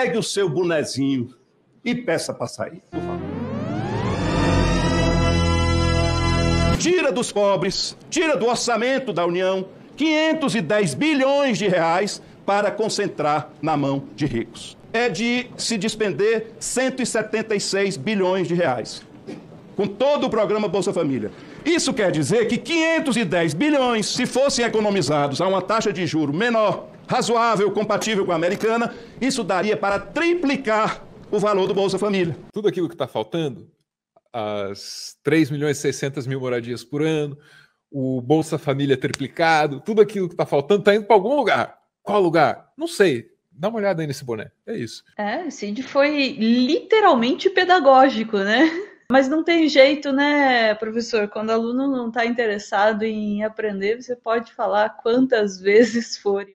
pegue o seu bonezinho e peça para sair, por favor. Tira dos pobres, tira do orçamento da União 510 bilhões de reais para concentrar na mão de ricos. É de se despender 176 bilhões de reais com todo o programa Bolsa Família. Isso quer dizer que 510 bilhões, se fossem economizados a uma taxa de juro menor razoável, compatível com a americana, isso daria para triplicar o valor do Bolsa Família. Tudo aquilo que está faltando, as 3 milhões e 600 mil moradias por ano, o Bolsa Família triplicado, tudo aquilo que está faltando está indo para algum lugar. Qual lugar? Não sei. Dá uma olhada aí nesse boné. É isso. É, Cid foi literalmente pedagógico, né? Mas não tem jeito, né, professor? Quando o aluno não está interessado em aprender, você pode falar quantas vezes for.